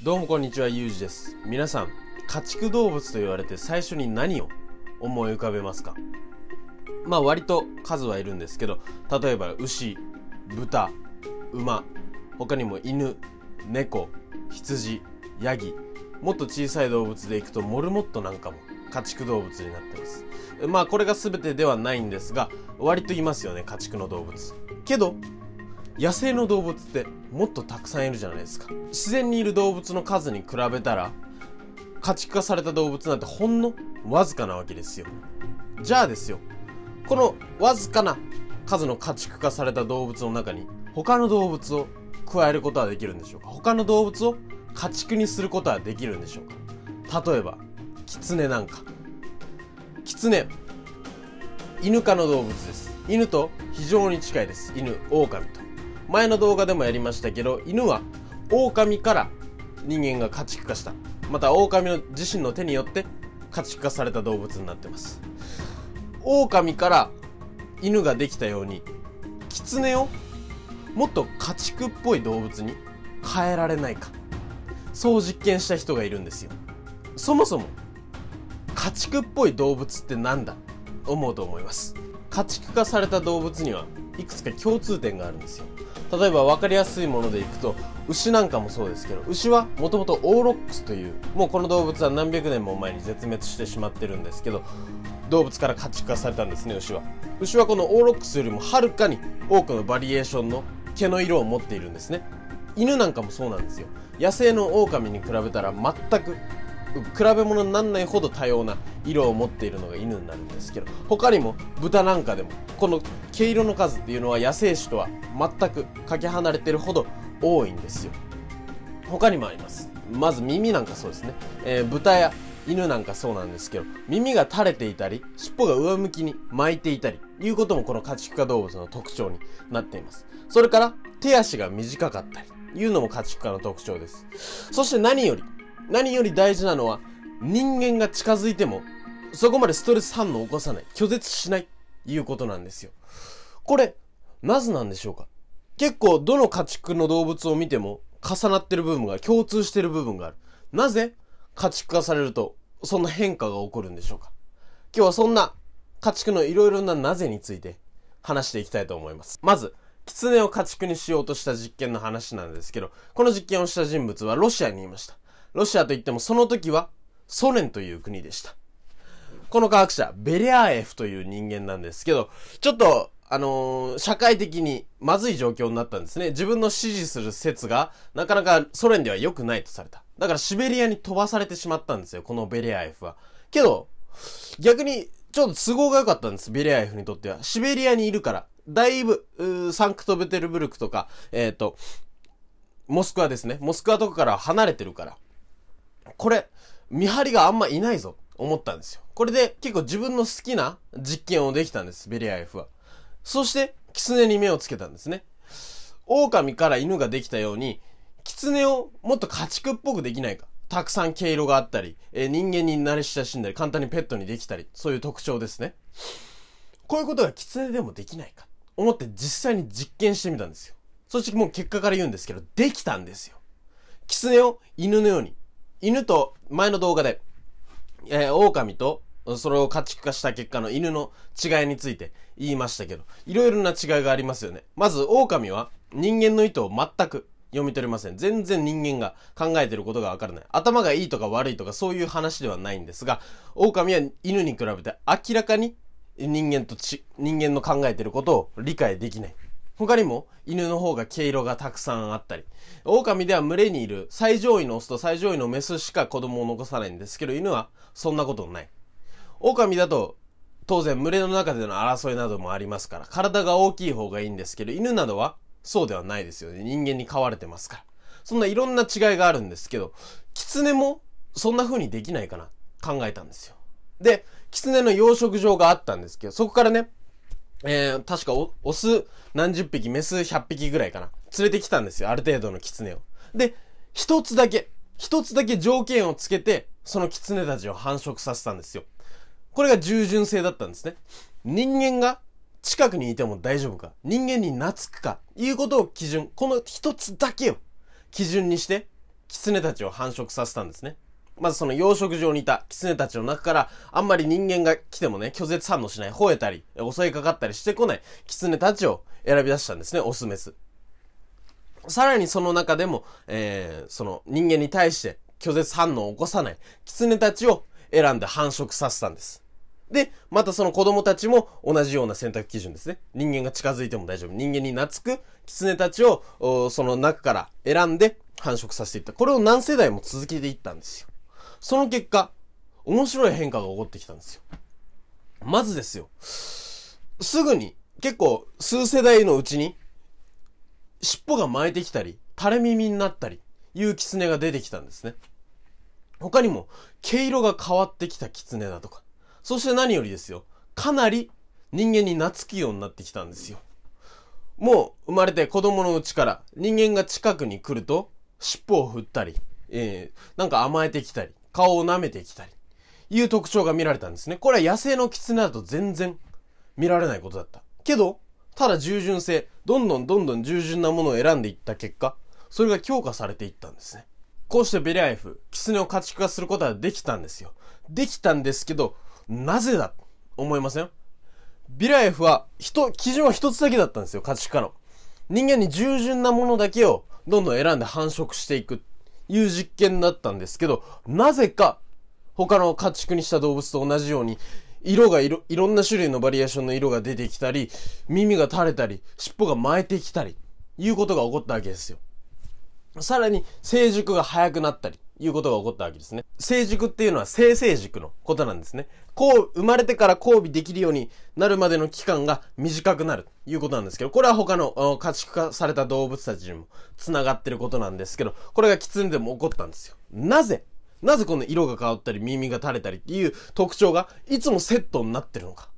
どうもこんにちは、ゆうじです。皆さん、家畜動物と言われて最初に何を思い浮かべますかまあ割と数はいるんですけど、例えば牛、豚、馬、他にも犬、猫、羊、ヤギ、もっと小さい動物でいくとモルモットなんかも家畜動物になってます。まあこれが全てではないんですが、割といますよね、家畜の動物。けど、野生の動物ってもっとたくさんいるじゃないですか自然にいる動物の数に比べたら家畜化された動物なんてほんのわずかなわけですよじゃあですよこのわずかな数の家畜化された動物の中に他の動物を加えることはできるんでしょうか他の動物を家畜にすることはできるんでしょうか例えばキツネなんかキツネ犬科の動物です犬と非常に近いです犬オオカミと前の動画でもやりましたけど犬は狼から人間が家畜化したまた狼の自身の手によって家畜化された動物になってます狼から犬ができたようにキツネをもっと家畜っぽい動物に変えられないかそう実験した人がいるんですよそもそも家畜っぽい動物って何だ思うと思います家畜化された動物にはいくつか共通点があるんですよ例えば分かりやすいものでいくと牛なんかもそうですけど牛はもともとオーロックスというもうこの動物は何百年も前に絶滅してしまってるんですけど動物から家畜化されたんですね牛は牛はこのオーロックスよりもはるかに多くのバリエーションの毛の色を持っているんですね犬なんかもそうなんですよ野生の狼に比べたら全く比べ物にならないほど多様な色を持っているのが犬になるんですけど他にも豚なんかでもこの毛色の数っていうのは野生種とは全くかけ離れてるほど多いんですよ他にもありますまず耳なんかそうですね、えー、豚や犬なんかそうなんですけど耳が垂れていたり尻尾が上向きに巻いていたりいうこともこの家畜化動物の特徴になっていますそれから手足が短かったりいうのも家畜化の特徴ですそして何より何より大事なのは、人間が近づいても、そこまでストレス反応を起こさない、拒絶しない、いうことなんですよ。これ、なぜなんでしょうか結構、どの家畜の動物を見ても、重なってる部分が、共通してる部分がある。なぜ、家畜化されると、そんな変化が起こるんでしょうか今日はそんな、家畜のいろいろななぜについて、話していきたいと思います。まず、狐を家畜にしようとした実験の話なんですけど、この実験をした人物はロシアにいました。ロシアといってもその時はソ連という国でした。この科学者、ベレアエフという人間なんですけど、ちょっと、あのー、社会的にまずい状況になったんですね。自分の支持する説が、なかなかソ連では良くないとされた。だからシベリアに飛ばされてしまったんですよ、このベレアエフは。けど、逆に、ちょっと都合が良かったんです、ベレアエフにとっては。シベリアにいるから、だいぶ、サンクトペテルブルクとか、えっ、ー、と、モスクワですね。モスクワとかから離れてるから。これ、見張りがあんまいないぞ、思ったんですよ。これで結構自分の好きな実験をできたんです、ベリア F は。そして、狐に目をつけたんですね。狼から犬ができたように、狐をもっと家畜っぽくできないか。たくさん毛色があったり、えー、人間に慣れ親しんだり、簡単にペットにできたり、そういう特徴ですね。こういうことが狐でもできないか。思って実際に実験してみたんですよ。そしてもう結果から言うんですけど、できたんですよ。狐を犬のように、犬と、前の動画で、えー、狼と、それを家畜化した結果の犬の違いについて言いましたけど、いろいろな違いがありますよね。まず、狼は人間の意図を全く読み取れません。全然人間が考えてることがわからない。頭がいいとか悪いとかそういう話ではないんですが、狼は犬に比べて明らかに人間とち、人間の考えてることを理解できない。他にも犬の方が毛色がたくさんあったり、狼では群れにいる最上位のオスと最上位のメスしか子供を残さないんですけど、犬はそんなことない。狼だと当然群れの中での争いなどもありますから、体が大きい方がいいんですけど、犬などはそうではないですよね。人間に飼われてますから。そんないろんな違いがあるんですけど、狐もそんな風にできないかな考えたんですよ。で、狐の養殖場があったんですけど、そこからね、えー、確かオス何十匹、メス100匹ぐらいかな。連れてきたんですよ、ある程度の狐を。で、一つだけ、一つだけ条件をつけて、その狐たちを繁殖させたんですよ。これが従順性だったんですね。人間が近くにいても大丈夫か、人間に懐くか、いうことを基準、この一つだけを基準にして、狐たちを繁殖させたんですね。まずその養殖場にいた狐たちの中から、あんまり人間が来てもね、拒絶反応しない、吠えたり、襲いかかったりしてこない狐たちを選び出したんですね、オスメス。さらにその中でも、えー、その人間に対して拒絶反応を起こさない狐たちを選んで繁殖させたんです。で、またその子供たちも同じような選択基準ですね。人間が近づいても大丈夫。人間に懐く狐たちを、その中から選んで繁殖させていった。これを何世代も続けていったんですよ。その結果、面白い変化が起こってきたんですよ。まずですよ。すぐに、結構、数世代のうちに、尻尾が巻いてきたり、垂れ耳になったり、いう狐が出てきたんですね。他にも、毛色が変わってきた狐だとか、そして何よりですよ、かなり人間に懐きようになってきたんですよ。もう生まれて子供のうちから人間が近くに来ると尻尾を振ったり、えー、なんか甘えてきたり、顔を舐めてきたり、いう特徴が見られたんですね。これは野生の狐だと全然見られないことだった。けど、ただ従順性、どんどんどんどん従順なものを選んでいった結果、それが強化されていったんですね。こうしてベリャエフ、狐を家畜化することはできたんですよ。できたんですけど、なぜだ思いませんビラエフは、人、基準は一つだけだったんですよ、家畜化の。人間に従順なものだけを、どんどん選んで繁殖していく。いう実験だったんですけど、なぜか他の家畜にした動物と同じように、色がいろ、いろんな種類のバリエーションの色が出てきたり、耳が垂れたり、尻尾が巻いてきたり、いうことが起こったわけですよ。さらに成熟が早くなったり、いうことが起こったわけですね。成熟っていうのは生成熟のことなんですね。こう、生まれてから交尾できるようになるまでの期間が短くなるということなんですけど、これは他の家畜化された動物たちにも繋がってることなんですけど、これがキツんでも起こったんですよ。なぜなぜこの色が変わったり耳が垂れたりっていう特徴がいつもセットになってるのか。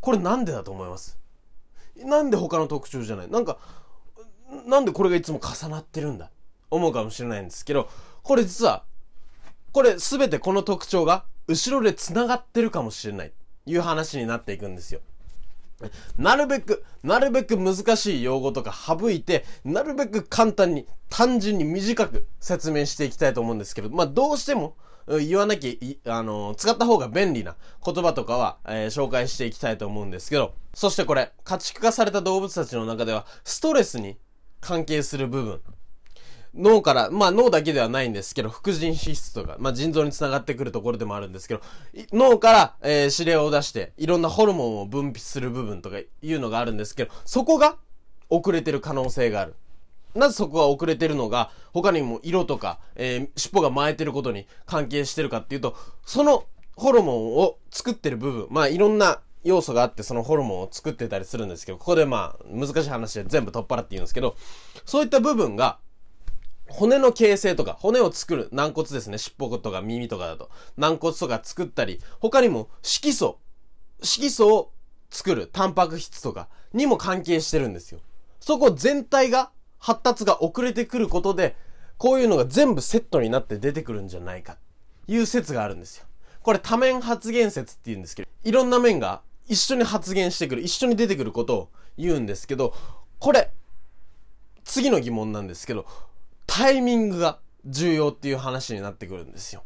これなんでだと思いますなんで他の特徴じゃないなんか、なんでこれがいつも重なってるんだ思うかもしれないんですけど、これ実は、これ全てこの特徴が後ろで繋がってるかもしれない、いう話になっていくんですよ。なるべく、なるべく難しい用語とか省いて、なるべく簡単に、単純に短く説明していきたいと思うんですけど、まあどうしても、言わなきゃ、あのー、使った方が便利な言葉とかは、えー、紹介していきたいと思うんですけど、そしてこれ、家畜化された動物たちの中では、ストレスに関係する部分脳から、まあ脳だけではないんですけど、副腎脂質とか、まあ腎臓につながってくるところでもあるんですけど、脳から、えー、指令を出して、いろんなホルモンを分泌する部分とかいうのがあるんですけど、そこが遅れてる可能性がある。なぜそこが遅れてるのが、他にも色とか、えー、尻尾が巻いてることに関係してるかっていうと、そのホルモンを作ってる部分、まあいろんな要素があってそのホルモンを作ってたりするんですけど、ここでまあ難しい話で全部取っ払って言うんですけど、そういった部分が骨の形成とか、骨を作る、軟骨ですね、尻尾とか耳とかだと。軟骨とか作ったり、他にも色素、色素を作る、タンパク質とかにも関係してるんですよ。そこ全体が、発達が遅れてくることで、こういうのが全部セットになって出てくるんじゃないか、いう説があるんですよ。これ多面発現説って言うんですけど、いろんな面が一緒に発言してくる、一緒に出てくることを言うんですけど、これ、次の疑問なんですけど、タイミングが重要っていう話になってくるんですよ。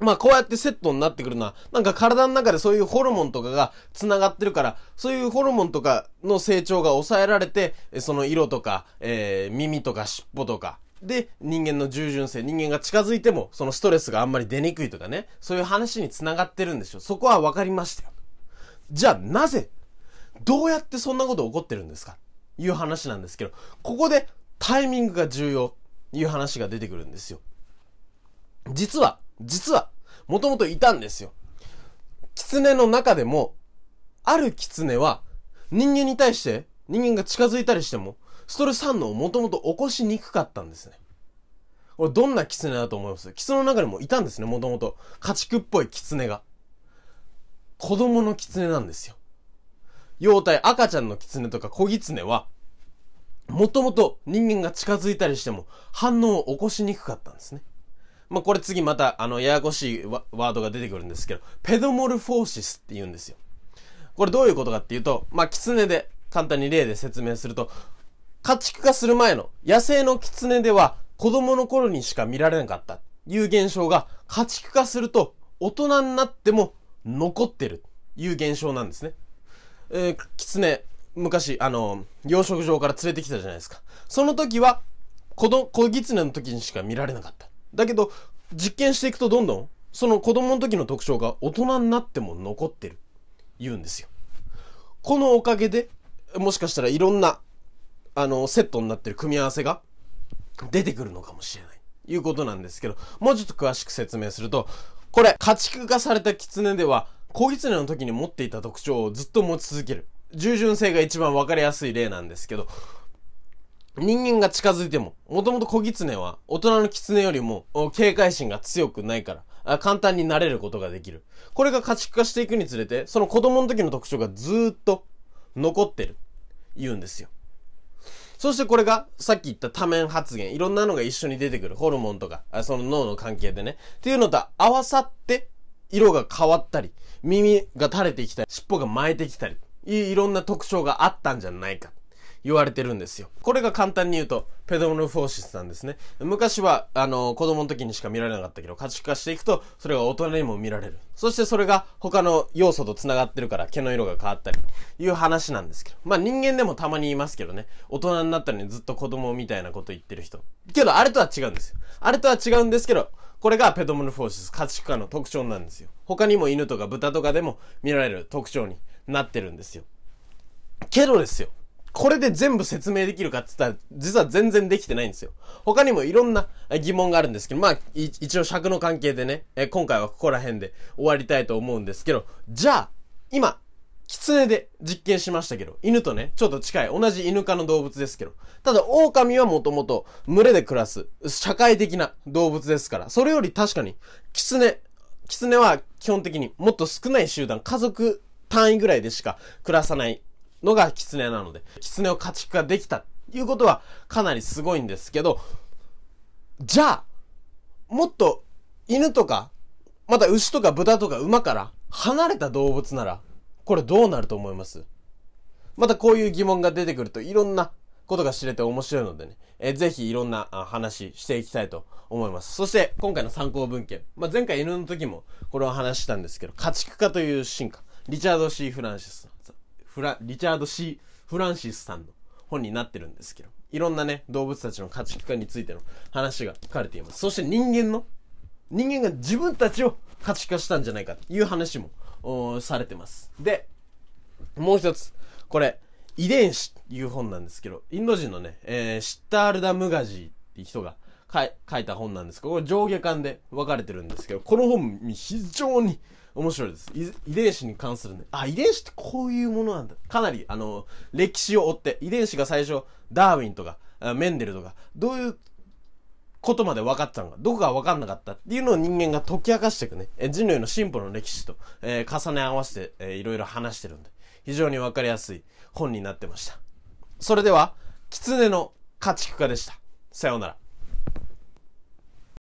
まあこうやってセットになってくるのは、なんか体の中でそういうホルモンとかが繋がってるから、そういうホルモンとかの成長が抑えられて、その色とか、えー、耳とか尻尾とか、で、人間の従順性、人間が近づいても、そのストレスがあんまり出にくいとかね、そういう話に繋がってるんでしょ。そこは分かりましたよ。じゃあなぜ、どうやってそんなこと起こってるんですかいう話なんですけど、ここでタイミングが重要ていう話が出てくるんですよ。実は、実は、もともといたんですよ。狐の中でも、ある狐は人間に対して人間が近づいたりしてもストレス反応をもともと起こしにくかったんですね。これどんな狐だと思います狐の中にもいたんですね、もともと。家畜っぽい狐が。子供の狐なんですよ。幼体赤ちゃんの狐とか子狐はもともと人間が近づいたりしても反応を起こしにくかったんですね。まあ、これ次また、あの、ややこしいワードが出てくるんですけど、ペドモルフォーシスって言うんですよ。これどういうことかっていうと、まあ、キツネで、簡単に例で説明すると、家畜化する前の野生のキツネでは子供の頃にしか見られなかったいう現象が家畜化すると大人になっても残ってるいう現象なんですね。えー、キツネ、昔、あの、養殖場から連れてきたじゃないですか。その時は、子の、子狐の時にしか見られなかった。だけど、実験していくとどんどん、その子供の時の特徴が大人になっても残ってる。言うんですよ。このおかげで、もしかしたらいろんな、あの、セットになってる組み合わせが出てくるのかもしれない。いうことなんですけど、もうちょっと詳しく説明すると、これ、家畜化された狐では、子狐の時に持っていた特徴をずっと持ち続ける。従順性が一番分かりやすい例なんですけど、人間が近づいても、もともと小狐は大人の狐よりも警戒心が強くないから、簡単になれることができる。これが家畜化していくにつれて、その子供の時の特徴がずっと残ってる。言うんですよ。そしてこれが、さっき言った多面発言、いろんなのが一緒に出てくる。ホルモンとか、その脳の関係でね。っていうのと合わさって、色が変わったり、耳が垂れてきたり、尻尾が巻いてきたり。いろんな特徴があったんじゃないか。言われてるんですよ。これが簡単に言うと、ペドモフォーシスなんですね。昔は、あの、子供の時にしか見られなかったけど、家畜化していくと、それが大人にも見られる。そしてそれが他の要素と繋がってるから、毛の色が変わったり、いう話なんですけど。まあ人間でもたまにいますけどね。大人になったのにずっと子供みたいなこと言ってる人。けど、あれとは違うんですよ。あれとは違うんですけど、これがペドモルフォーシス、家畜化の特徴なんですよ。他にも犬とか豚とかでも見られる特徴になってるんですよ。けどですよ。これで全部説明できるかって言ったら、実は全然できてないんですよ。他にもいろんな疑問があるんですけど、まあ、一応尺の関係でね、え今回はここら辺で終わりたいと思うんですけど、じゃあ、今、狐で実験しましたけど、犬とね、ちょっと近い、同じ犬科の動物ですけど、ただ狼はもともと群れで暮らす、社会的な動物ですから、それより確かに、狐、狐は基本的にもっと少ない集団、家族単位ぐらいでしか暮らさないのが狐なので、狐を家畜化できたっていうことはかなりすごいんですけど、じゃあ、もっと犬とか、また牛とか豚とか馬から離れた動物なら、これどうなると思いますまたこういう疑問が出てくるといろんなことが知れて面白いのでね、えぜひいろんな話していきたいと思います。そして今回の参考文献、まあ、前回犬の時もこれを話したんですけど、家畜化という進化。リチャード C・ フランシスさん、フラ、リチャード C・ フランシスさんの本になってるんですけど、いろんなね、動物たちの価値観についての話が書かれています。そして人間の、人間が自分たちを価値化したんじゃないかという話も、されてます。で、もう一つ、これ、遺伝子っていう本なんですけど、インド人のね、えー、シッタールダ・ムガジーっていう人が書いた本なんですけど、これ上下巻で分かれてるんですけど、この本非常に面白いです。遺伝子に関するね。あ、遺伝子ってこういうものなんだ。かなり、あの、歴史を追って、遺伝子が最初、ダーウィンとか、メンデルとか、どういうことまで分かったのか、どこが分かんなかったっていうのを人間が解き明かしていくね。え人類の進歩の歴史と、えー、重ね合わせて、えー、いろいろ話してるんで、非常に分かりやすい本になってました。それでは、狐の家畜化でした。さようなら。